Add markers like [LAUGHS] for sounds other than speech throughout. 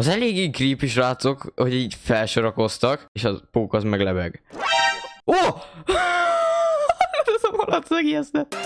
Az eléggé creepy srácok, hogy így felsorakoztak, és a pók az meglebeg. Ó! Oh! [LAUGHS] Ez a malac megijesztett.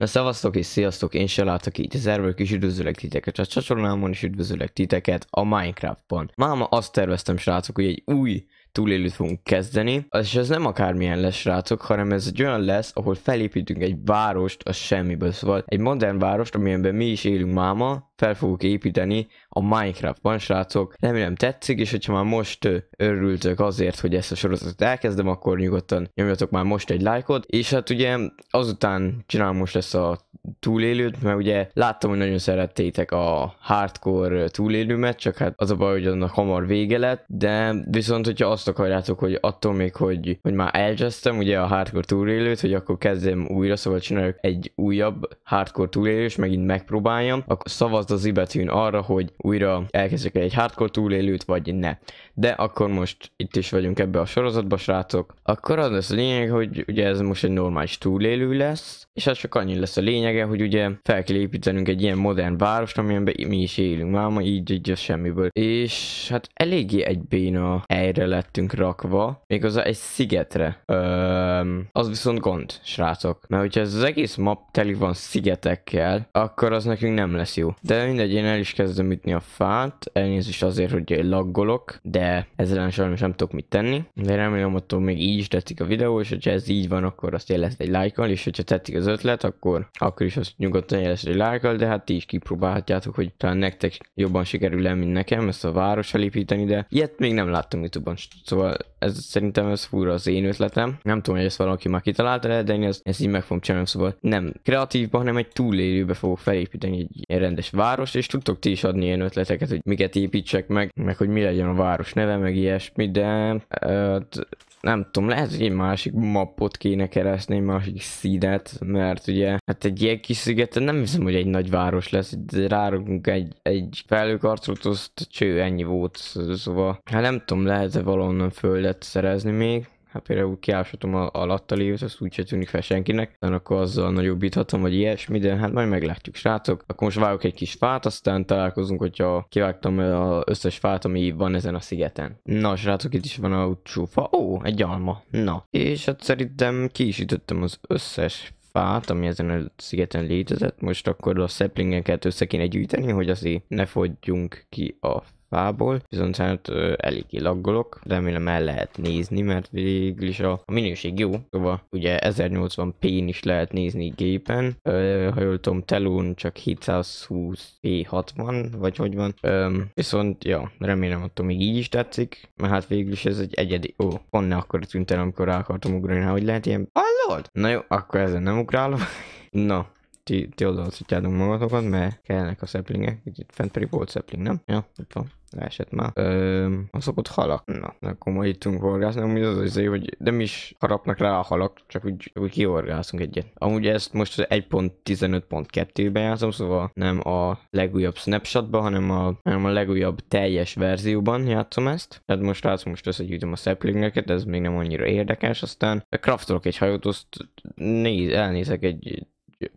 Na szevasztok és sziasztok, én se látok így az erők is üdvözöllek titeket a csatornámon és üdvözöllek titeket a Minecraftban. Máma azt terveztem srácok, hogy egy új túlélőt fogunk kezdeni. Az, és ez nem akármilyen lesz, srácok, hanem ez egy olyan lesz, ahol felépítünk egy várost a semmiből. Szóval egy modern várost, amiben mi is élünk máma, fel fogok építeni a Minecraftban, srácok. Remélem tetszik, és hogyha már most örültök azért, hogy ezt a sorozatot elkezdem, akkor nyugodtan nyomjatok már most egy lájkot. És hát ugye azután csinálom most ezt a túlélőt, mert ugye láttam, hogy nagyon szerettétek a hardcore túlélőmet, csak hát az a baj, hogy annak hamar vége lett, de viszont hogyha azt akarjátok, hogy attól még, hogy, hogy már elcsesztem ugye a hardcore túlélőt, hogy akkor kezdem újra, szóval csináljuk egy újabb hardcore és megint megpróbáljam, akkor szavazd az ibetűn arra, hogy újra elkezdjük egy hardcore túlélőt, vagy ne. De akkor most itt is vagyunk ebbe a sorozatba, srácok. Akkor az lesz a lényeg, hogy ugye ez most egy normális túlélő lesz, és ez csak annyi lesz a lényeg, lényege, hogy ugye fel kell építenünk egy ilyen modern várost, amiben mi is élünk máma, így, így az semmiből. És hát eléggé egy béna helyre lettünk rakva, méghozzá egy szigetre. Öm, az viszont gond, srácok. Mert hogyha ez az egész map telik van szigetekkel, akkor az nekünk nem lesz jó. De mindegy, én el is kezdem ütni a fát, elnézést azért, hogy laggolok, de ezzel sajnos nem tudok mit tenni. De remélem, attól még így is tetszik a videó, és hogyha ez így van, akkor azt jelezd egy lájkkal, és hogyha tetszik az ötlet, akkor, akkor akkor is azt nyugodtan jelesz, egy lájkkal, de hát ti is kipróbálhatjátok, hogy talán nektek jobban sikerül el, mint nekem ezt a város felépíteni, de ilyet még nem láttam YouTube-on. Szóval ez szerintem ez fura az én ötletem. Nem tudom, hogy ezt valaki már kitalálta, le, de én ezt, ezt így meg fogom csinálni, szóval nem kreatívba, hanem egy túlélőbe fogok felépíteni egy rendes város, és tudtok ti is adni ilyen ötleteket, hogy miket építsek meg, meg hogy mi legyen a város neve, meg ilyesmi, de öt, nem tudom, lehet, hogy egy másik mappot kéne keresni, egy másik szídet, mert ugye, hát egy egy kis szigeten nem hiszem, hogy egy nagy város lesz, rárugunk egy, egy felhőkarcot, azt cső, ennyi volt, szóval, hát nem tudom, lehet-e valahonnan földet szerezni még, hát például kiásatom a, alatta lévőt, azt úgyse tűnik fel senkinek, de akkor azzal nagyobbíthatom, vagy ilyesmi, de hát majd meglátjuk, srácok. Akkor most vágok egy kis fát, aztán találkozunk, hogyha kivágtam az összes fát, ami van ezen a szigeten. Na, srácok, itt is van a utcsó fa. Ó, egy alma. Na. És hát szerintem ki is ütöttem az összes fát, ami ezen a szigeten létezett, most akkor a szeplingeket össze kéne gyűjteni, hogy azért ne fogyjunk ki a fából, viszont hát eléggé laggolok, remélem el lehet nézni, mert végül is a, a minőség jó, szóval ugye 1080p-n is lehet nézni gépen, ö, ha jól tudom, telón csak 720p60, vagy hogy van, ö, viszont ja, remélem attól még így is tetszik, mert hát végül is ez egy egyedi, ó, onnan akkor tűnt el, amikor rá akartam ugrani, hát hogy lehet ilyen, hallod? Na jó, akkor ezen nem ugrálom, [LAUGHS] Na, ti, ti oda magatokat, mert kellenek a szeplingek, itt fent pedig volt szepling, nem? Ja, itt van leesett már. Ö, a szokott halak? Na, akkor ma ittunk horgásznak, ami az az, izé, hogy nem is harapnak rá a halak, csak úgy, úgy kihorgászunk egyet. Amúgy ezt most az 1.15.2-ben játszom, szóval nem a legújabb snapshotban, hanem a, hanem a legújabb teljes verzióban játszom ezt. Tehát most látszom, most összegyűjtöm a szeplingeket, ez még nem annyira érdekes. Aztán craftolok egy hajót, azt néz, elnézek egy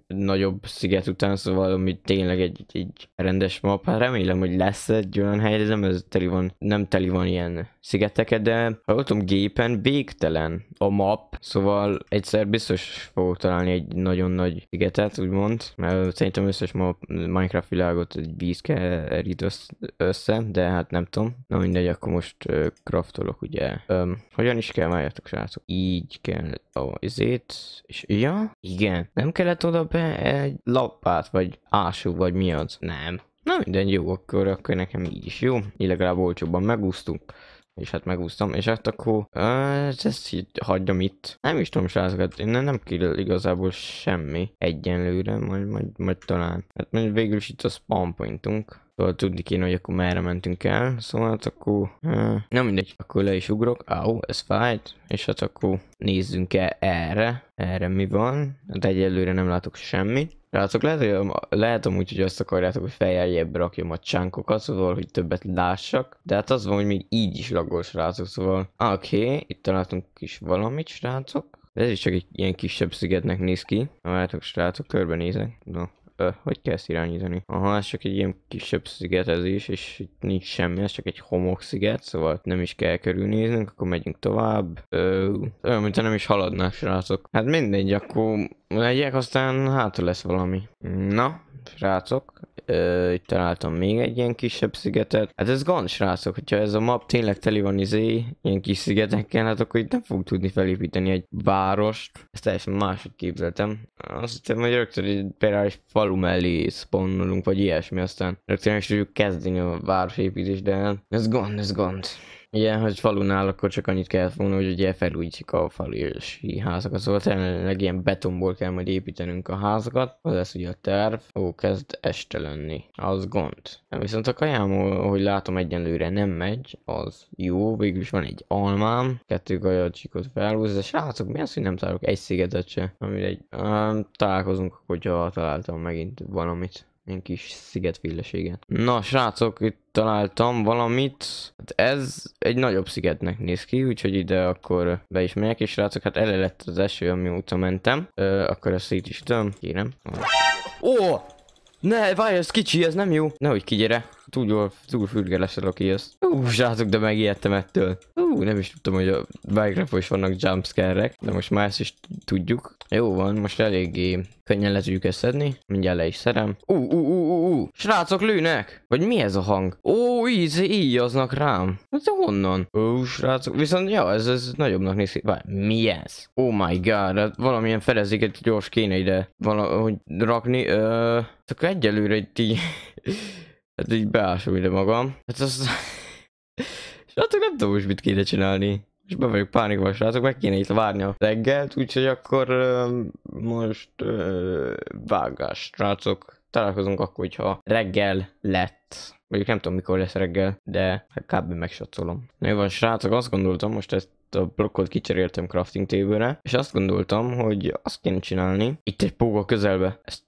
nagyobb sziget után, szóval ami tényleg egy, egy rendes map. Hát remélem, hogy lesz egy olyan hely, de nem ez teli van, nem teli van ilyen szigeteket, de ha voltam gépen, végtelen a map, szóval egyszer biztos fogok találni egy nagyon nagy szigetet, úgymond, mert szerintem összes ma Minecraft világot egy víz kerít össze, de hát nem tudom. Na mindegy, akkor most uh, craftolok, ugye. Um, hogyan is kell, várjátok, srácok. Így kell a oh, izét, és ja, igen, nem kellett oda be egy lapát, vagy ásó, vagy mi az? Nem. Na minden jó, akkor, akkor nekem így is jó. Így legalább olcsóban megúsztunk és hát megúsztam, és hát akkor hát ezt így hagyom itt. Nem is tudom, srácokat, hát innen nem kill igazából semmi egyenlőre, majd, majd, majd talán. Hát mondjuk végül is itt a spawn pointunk. Szóval tudni kéne, hogy akkor merre mentünk el. Szóval hát akkor... nem hm, mindegy, akkor le is ugrok. Au, ez fájt. És hát akkor nézzünk el erre. Erre mi van. Hát egyelőre nem látok semmit. Rátok lehet, hogy lehet amúgy, hogy azt akarjátok, hogy feljebb rakjam a csánkokat, szóval, hogy többet lássak. De hát az van, hogy még így is lagos rátok, szóval... Ah, oké, okay, itt találtunk is valamit, srácok. De ez is csak egy ilyen kisebb szigetnek néz ki. Na, látok, srácok, körbenézek. Na, hogy kell ezt irányítani? Aha, ez csak egy ilyen kisebb sziget ez is, és itt nincs semmi, ez csak egy homoksziget, szóval nem is kell körülnéznünk, akkor megyünk tovább. Ö, olyan, mintha nem is haladnák, srácok. Hát mindegy, akkor megyek, aztán hátra lesz valami. Na, srácok, Ö, itt találtam még egy ilyen kisebb szigetet. Hát ez gond, srácok, hogyha ez a map tényleg teli van izé, ilyen kis szigetekkel, hát akkor itt nem fog tudni felépíteni egy várost. Ezt teljesen máshogy képzeltem. Azt hiszem, hogy rögtön például egy falu mellé spawnolunk, vagy ilyesmi, aztán rögtön is tudjuk kezdeni a városépítést, de ez gond, ez gond. Igen, hogy falunál akkor csak annyit kell volna, hogy ugye felújítjuk a falusi házakat, szóval tényleg ilyen betonból kell majd építenünk a házakat, az lesz ugye a terv, ó, kezd este lenni, az gond. Nem, viszont a kajám, hogy látom egyenlőre nem megy, az jó, végülis van egy almám, kettő kajacsikot felhúz, de srácok, mi az, hogy nem találok egy szigetet se, amire egy, um, találkozunk, hogyha találtam megint valamit. Ilyen kis szigetféleséget. Na, srácok, itt találtam valamit. Hát ez egy nagyobb szigetnek néz ki, úgyhogy ide akkor be is megyek. És srácok, hát ele lett az eső, amióta mentem. Ö, akkor ezt itt is töm. Kérem. Ó! Oh! Ne, várj, ez kicsi, ez nem jó. Nehogy kigyere túl, jól, túl fürgelesen akihoz. Ú, srácok, de megijedtem ettől. Ú, nem is tudtam, hogy a minecraft is vannak jumpscare-ek, de most már ezt is tudjuk. Jó van, most eléggé könnyen le tudjuk ezt szedni. Mindjárt le is szerem. Ú, ú, ú, ú, ú, srácok lőnek! Vagy mi ez a hang? Ó, íz, így aznak rám. Hát honnan? Ó, srácok, viszont ja, ez, ez nagyobbnak néz ki. Vár, mi ez? Oh my god, hát valamilyen fedezéket gyors kéne ide valahogy rakni. Ö, csak egyelőre itt így... Hát így beásom ide magam. Hát az... [LAUGHS] Srácok, nem tudom most mit kéne csinálni. És be vagyok pánikban, srácok, meg kéne itt várni a reggelt, úgyhogy akkor uh, most uh, vágás, srácok. Találkozunk akkor, hogyha reggel lett. Mondjuk nem tudom, mikor lesz reggel, de hát kb. megsatszolom. Na jó van, srácok, azt gondoltam, most ezt a blokkot kicseréltem crafting table és azt gondoltam, hogy azt kéne csinálni, itt egy póga közelbe, ezt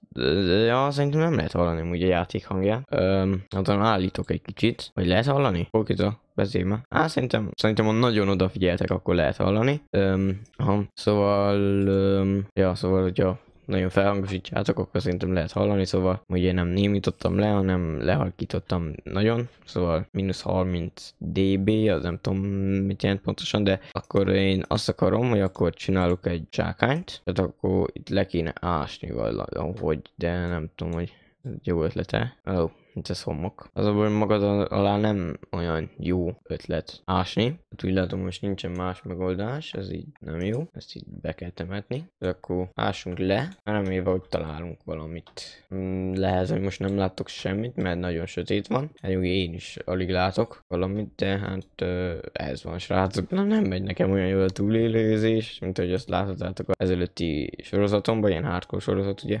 Ja, szerintem nem lehet hallani úgy a játék hangját. Öm, hát állítok egy kicsit, hogy lehet hallani? Kokita, beszélj már. Á, szerintem, szerintem ha nagyon odafigyeltek, akkor lehet hallani. Öm, ha, Szóval, öm, ja, szóval, hogyha nagyon felhangosítjátok, akkor szerintem lehet hallani, szóval hogy én nem némítottam le, hanem lehalkítottam nagyon, szóval mínusz 30 dB, az nem tudom mit jelent pontosan, de akkor én azt akarom, hogy akkor csinálok egy csákányt, tehát akkor itt le kéne ásni valahogy, de nem tudom, hogy jó ötlete. Oh, mint ez homok. Az abban magad alá nem olyan jó ötlet ásni. Hát úgy látom, most nincsen más megoldás, ez így nem jó. Ezt így be kell temetni. De akkor ásunk le, remélve, hogy találunk valamit. Mm, lehet, hogy most nem látok semmit, mert nagyon sötét van. Hát jó, én is alig látok valamit, de hát ez van, srácok. Na nem megy nekem olyan jól a túlélőzés, mint hogy azt láthatátok az előtti sorozatomban, ilyen hardcore sorozat, ugye.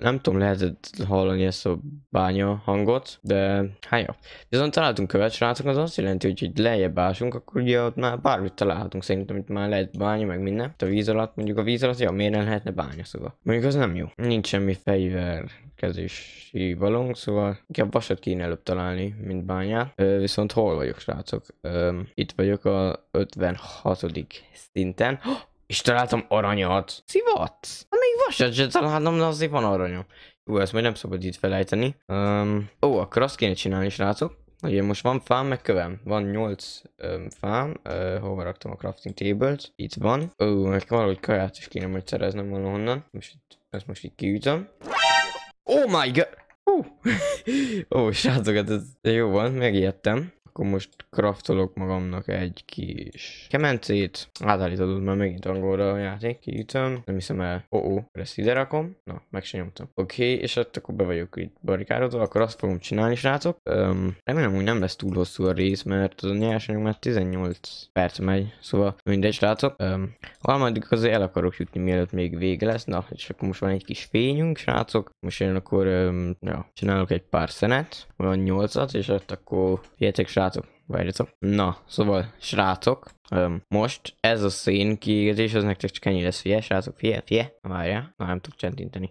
Nem tudom, lehetett hallani ezt a bánya hangot, de hát jó. Viszont találtunk követ, srácok, az azt jelenti, hogy így lejjebb ásunk, akkor ugye ott már bármit találhatunk szerintem, amit már lehet bánya, meg minden. Itt a víz alatt, mondjuk a víz alatt, ja, miért nem lehetne bánya, szóval. Mondjuk az nem jó. Nincs semmi fejver, kezési valónk, szóval inkább vasat kéne előbb találni, mint bányát. Ö, viszont hol vagyok, srácok? Ö, itt vagyok a 56. szinten. És találtam aranyat. Szivat! Na még vasat sem találtam, de azért van aranyom. Ú, ezt majd nem szabad itt felejteni. Um, ó, akkor azt kéne csinálni, srácok. Ugye most van fám, meg kövem. Van 8 um, fám. Uh, hova raktam a crafting table-t? Itt van. Ó, meg valahogy kaját is kéne majd szereznem valahonnan. Most itt, ezt most így kiütöm. Oh my god! [LAUGHS] Ó, uh. oh, srácok, ez, hát ez jó van, megijedtem. Akkor most kraftolok magamnak egy kis kemencét. Átállítod már megint angolra a játék. Kiütöm. Nem hiszem el. Ó, oh, oh. ezt ide rakom. Na, meg sem nyomtam. Oké, okay, és ott akkor be vagyok itt barikádozva. Akkor azt fogom csinálni, srácok. Öm, remélem, hogy nem lesz túl hosszú a rész, mert az a nyersanyag már 18 perc megy. Szóval mindegy, srácok. Öm, harmadik azért el akarok jutni, mielőtt még vége lesz. Na, és akkor most van egy kis fényünk, srácok. Most én akkor öm, ja, csinálok egy pár szenet, olyan 8-at, és ott akkor figyeljetek, srácok srácok, várjatok. Na, szóval, srácok, öm, most ez a szén kiégezés, az nektek csak ennyi lesz, fie, srácok, fie, fie, várja, na nem tudok csendinteni.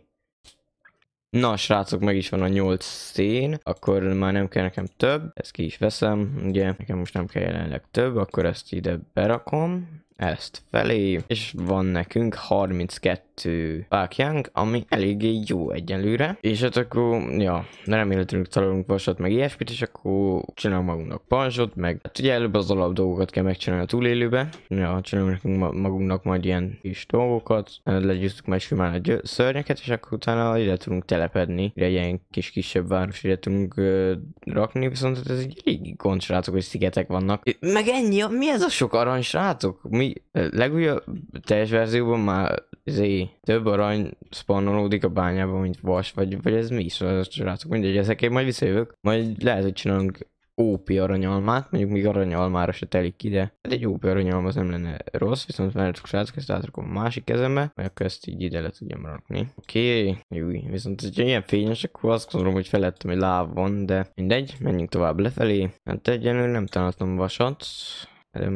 Na, srácok, meg is van a 8 szén, akkor már nem kell nekem több, ezt ki is veszem, ugye, nekem most nem kell jelenleg több, akkor ezt ide berakom, ezt felé, és van nekünk 32 kettő pákjánk, ami eléggé jó egyenlőre, és hát akkor, ja, reméletlenül találunk vasat, meg ilyesmit, és akkor csinálunk magunknak panzsot, meg hát ugye előbb az alap dolgokat kell megcsinálni a túlélőbe, ja, csinálunk magunknak majd ilyen kis dolgokat, hát legyőztük meg simán a szörnyeket, és akkor utána ide tudunk telepedni, ide ilyen kis kisebb város ide tudunk ö, rakni, viszont hát ez egy régi gond, srácok, hogy szigetek vannak. Meg ennyi, mi ez a sok arany, srácok? Mi legújabb teljes verzióban már Zé, több arany spannolódik a bányában, mint vas, vagy, vagy ez mi is az srácok, mindegy, én majd visszajövök, majd lehet, hogy csinálunk OP aranyalmát, mondjuk még aranyalmára se telik ide. Hát egy OP aranyalma az nem lenne rossz, viszont csak srácok, ezt átrakom a másik kezembe, mert akkor ezt így ide le tudjam rakni. Oké, okay. jó, viszont egy ilyen fényes, akkor azt gondolom, hogy felettem hogy láb van, de mindegy, menjünk tovább lefelé. Hát egyenlő nem találtam vasat,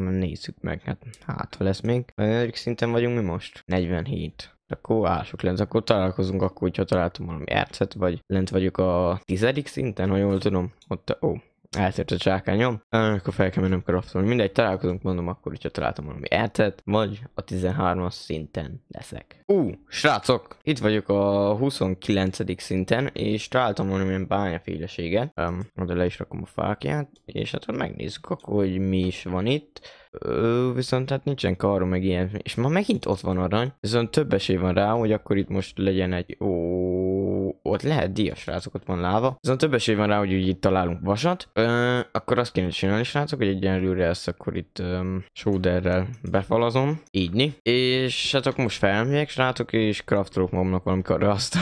Nézzük meg, hát hátha lesz még. Negyedik szinten vagyunk mi most? 47. Akkor ások lent, akkor találkozunk akkor, hogyha találtam valami ercet, vagy lent vagyok a tizedik szinten, ha jól tudom. Ott, ó, Eltért a csákányom. akkor fel kell mennem craftolni. Mindegy, találkozunk, mondom akkor, hogyha találtam valami eltet, vagy a 13-as szinten leszek. Ú, uh, srácok! Itt vagyok a 29. szinten, és találtam valamilyen bányaféleséget. Um, oda le is rakom a fákját, és hát megnézzük akkor, hogy mi is van itt. Ö, viszont hát nincsen karom meg ilyen, és ma megint ott van arany, viszont több esély van rá, hogy akkor itt most legyen egy... Ó, ott lehet díjas srácok, ott van láva. Azon több esély van rá, hogy úgy itt találunk vasat. Ö, akkor azt kéne csinálni srácok, hogy egyenlőre ezt akkor itt öm, shoulderrel befalazom. Ígyni. És hát akkor most felmegyek srácok, és craftolok magamnak valamikor [LAUGHS] azt.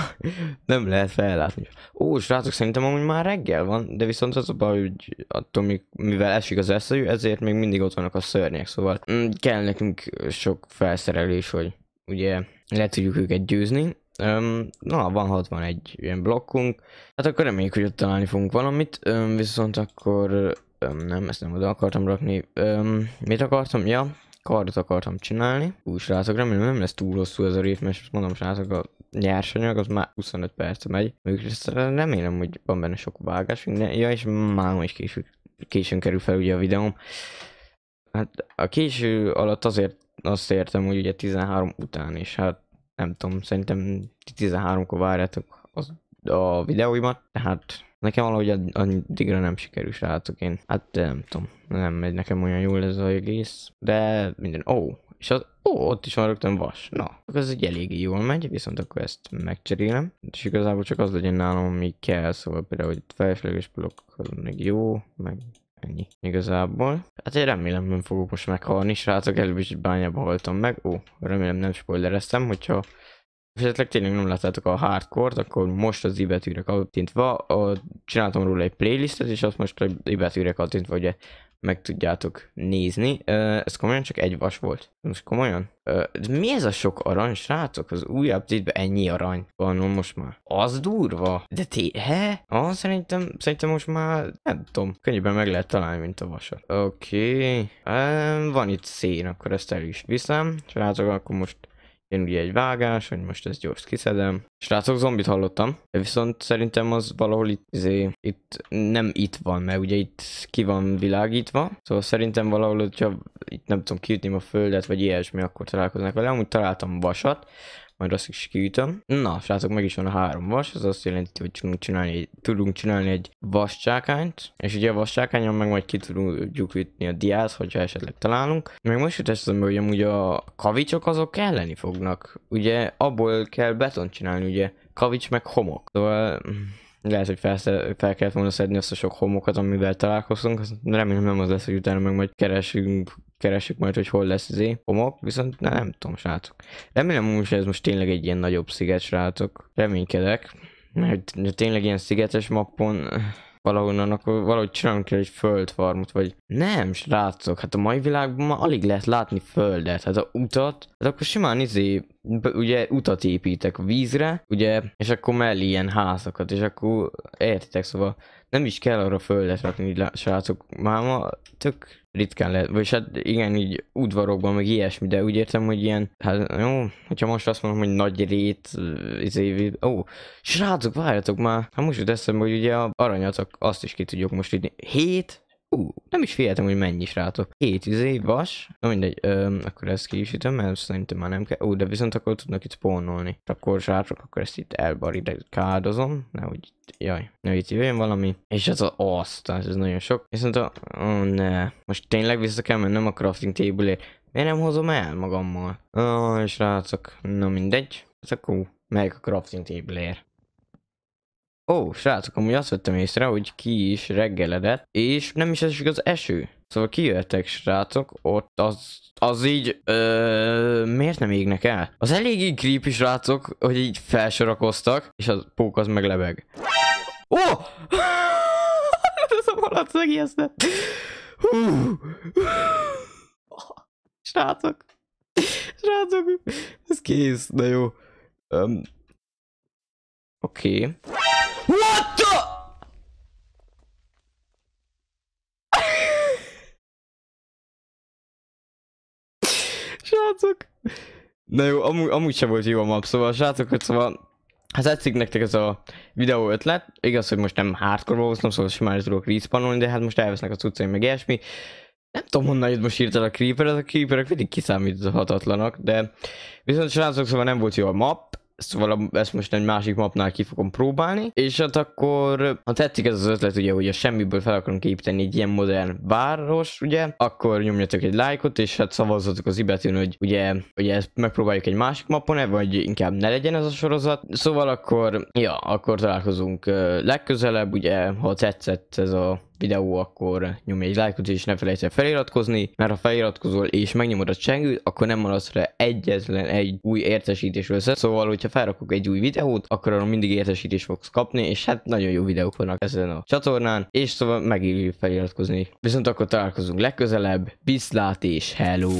nem lehet fellátni. Ó, srácok, szerintem amúgy már reggel van, de viszont az a baj, hogy attól, még, mivel esik az esző, ezért még mindig ott vannak a szörnyek, szóval mm, kell nekünk sok felszerelés, hogy ugye le tudjuk őket győzni. Öm, na, van 61 ilyen blokkunk. Hát akkor reméljük, hogy ott találni fogunk valamit. Öm, viszont akkor... Öm, nem, ezt nem oda akartam rakni. Öm, mit akartam? Ja, kardot akartam csinálni. Úgy srácok, remélem nem lesz túl hosszú ez a riff, mert mondom srácok, a nyersanyag az már 25 perc megy. Mégis remélem, hogy van benne sok vágás. Ne, ja, és már is késő, későn kerül fel ugye a videóm. Hát a késő alatt azért azt értem, hogy ugye 13 után, is, hát nem tudom, szerintem 13-kor várjátok az, a videóimat, tehát nekem valahogy addigra nem sikerül, srácok, én hát nem tudom, nem megy nekem olyan jól ez az egész, de minden, ó, oh, és az, ó, ott is van rögtön vas. Na, akkor ez egy eléggé jól megy, viszont akkor ezt megcserélem. És igazából csak az legyen nálam, ami kell, szóval például, hogy felesleges az még jó, meg ennyi igazából. Hát én remélem nem fogok most meghalni, srácok, előbb is bányába haltam meg. Ó, remélem nem spoilereztem, hogyha esetleg tényleg nem láttátok a hardcore akkor most az ibetűre kattintva a, csináltam róla egy playlistet, és azt most a ibetűre kattintva ugye meg tudjátok nézni. Ez komolyan csak egy vas volt. Most komolyan? De mi ez a sok arany, srácok? Az új update ennyi arany van most már. Az durva. De ti, he? Ah, szerintem, szerintem most már, nem tudom, könnyebben meg lehet találni, mint a vasat. Oké. Okay. Um, van itt szén, akkor ezt el is viszem. Srácok, akkor most Jön ugye egy vágás, hogy most ezt gyors kiszedem. Srácok, zombit hallottam, viszont szerintem az valahol itt, izé, itt nem itt van, mert ugye itt ki van világítva, szóval szerintem valahol, hogyha itt nem tudom kiütném a földet, vagy ilyesmi, akkor találkoznak vele. Amúgy találtam vasat, majd azt is kiütöm. Na, srácok, meg is van a három vas, ez azt jelenti, hogy tudunk csinálni, tudunk csinálni egy vas csákányt, és ugye a vas csákányon meg majd ki tudjuk ütni a diáz, hogyha esetleg találunk. meg most jut eszembe, hogy amúgy a kavicsok azok elleni fognak. Ugye abból kell betont csinálni, ugye kavics meg homok. Szóval hm, lehet, hogy fel, fel kellett volna szedni azt a sok homokat, amivel találkoztunk, remélem nem az lesz, hogy utána meg majd keresünk keresek majd, hogy hol lesz az homok, viszont na, nem tudom, srácok. Remélem hogy ez most tényleg egy ilyen nagyobb sziget, srácok. Reménykedek, mert tényleg ilyen szigetes mappon eh, valahonnan, akkor valahogy csinálunk kell egy földfarmot, vagy nem, srácok, hát a mai világban ma alig lehet látni földet, hát a utat, hát akkor simán izé ugye utat építek vízre, ugye, és akkor mellé ilyen házakat, és akkor értitek, szóval nem is kell arra földet rakni, srácok, már ma tök ritkán lehet, vagyis hát igen, így udvarokban, meg ilyesmi, de úgy értem, hogy ilyen, hát jó, hogyha most azt mondom, hogy nagy rét, izé, ó, srácok, várjatok már, hát most jut eszembe, hogy ugye a aranyatok, azt is ki tudjuk most írni, 7 Ú, uh, nem is féltem, hogy mennyi is rátok. Két izé, vas. Na mindegy, öm, akkor ezt kiisítem, is ütöm, mert szerintem már nem kell. Ú, uh, de viszont akkor tudnak itt spawnolni. És akkor srácok, akkor ezt itt elbaridekádozom. Nehogy, jaj, ne itt jöjjön valami. És ez az azt, tehát ez nagyon sok. Viszont a, ó, oh, ne. Most tényleg vissza kell mennem a crafting table-ért. Miért nem hozom el magammal? Ó, oh, srácok, na mindegy. Ez a kú. Melyik a crafting table-ért. Ó, srácok, amúgy azt vettem észre, hogy ki is reggeledett, és nem is esik az eső. Szóval kijöttek srácok, ott az, az így, ö, miért nem égnek el? Az eléggé creepy srácok, hogy így felsorakoztak, és a pók az meg lebeg. Ó! Oh! [LAUGHS] Ez a malac megijesztett. Srácok! Srácok! Ez kész, de jó. Um, Oké. Okay. What the? Srácok! Na jó, amúgy, amúgy sem volt jó a map, szóval srácok, hogy szóval ha hát tetszik nektek ez a videó ötlet, igaz, hogy most nem hardcore hoztam, szóval simán tudok respawnolni, de hát most elvesznek a cuccaim meg ilyesmi. Nem tudom honnan jött most írtál a creeper, az a creeperek mindig kiszámíthatatlanak, de viszont srácok, szóval nem volt jó a map, Szóval ezt most egy másik mapnál ki fogom próbálni, és hát akkor, ha tetszik ez az ötlet, ugye, hogy a semmiből fel akarunk építeni egy ilyen modern város, ugye, akkor nyomjatok egy lájkot, és hát szavazzatok az ibetűn, hogy ugye, ugye ezt megpróbáljuk egy másik mapon, e vagy inkább ne legyen ez a sorozat. Szóval akkor, ja, akkor találkozunk legközelebb, ugye, ha tetszett ez a videó, akkor nyomj egy lájkot és ne felejts el feliratkozni, mert ha feliratkozol és megnyomod a csengőt, akkor nem maradsz rá egyetlen egy új értesítésről. Szóval, hogyha felrakok egy új videót, akkor arra mindig értesítés fogsz kapni, és hát nagyon jó videók vannak ezen a csatornán, és szóval megírjuk feliratkozni. Viszont akkor találkozunk legközelebb, viszlát és hello!